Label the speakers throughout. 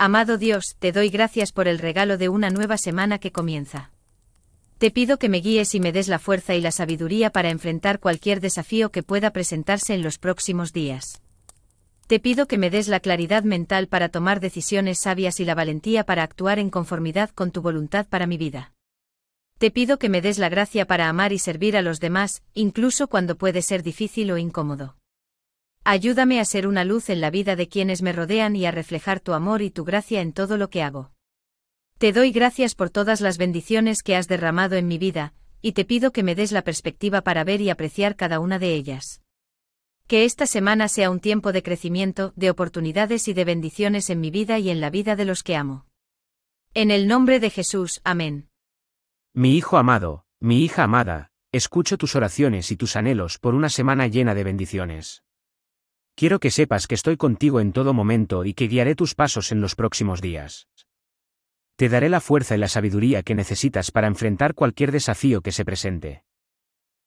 Speaker 1: Amado Dios, te doy gracias por el regalo de una nueva semana que comienza. Te pido que me guíes y me des la fuerza y la sabiduría para enfrentar cualquier desafío que pueda presentarse en los próximos días. Te pido que me des la claridad mental para tomar decisiones sabias y la valentía para actuar en conformidad con tu voluntad para mi vida. Te pido que me des la gracia para amar y servir a los demás, incluso cuando puede ser difícil o incómodo. Ayúdame a ser una luz en la vida de quienes me rodean y a reflejar tu amor y tu gracia en todo lo que hago. Te doy gracias por todas las bendiciones que has derramado en mi vida, y te pido que me des la perspectiva para ver y apreciar cada una de ellas. Que esta semana sea un tiempo de crecimiento, de oportunidades y de bendiciones en mi vida y en la vida de los que amo. En el nombre de Jesús, amén.
Speaker 2: Mi hijo amado, mi hija amada, escucho tus oraciones y tus anhelos por una semana llena de bendiciones. Quiero que sepas que estoy contigo en todo momento y que guiaré tus pasos en los próximos días. Te daré la fuerza y la sabiduría que necesitas para enfrentar cualquier desafío que se presente.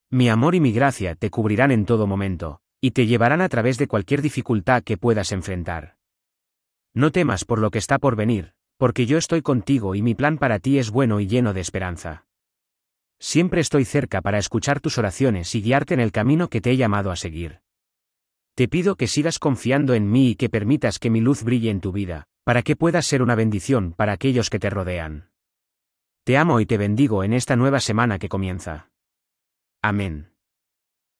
Speaker 2: Mi amor y mi gracia te cubrirán en todo momento, y te llevarán a través de cualquier dificultad que puedas enfrentar. No temas por lo que está por venir, porque yo estoy contigo y mi plan para ti es bueno y lleno de esperanza. Siempre estoy cerca para escuchar tus oraciones y guiarte en el camino que te he llamado a seguir. Te pido que sigas confiando en mí y que permitas que mi luz brille en tu vida, para que puedas ser una bendición para aquellos que te rodean. Te amo y te bendigo en esta nueva semana que comienza. Amén.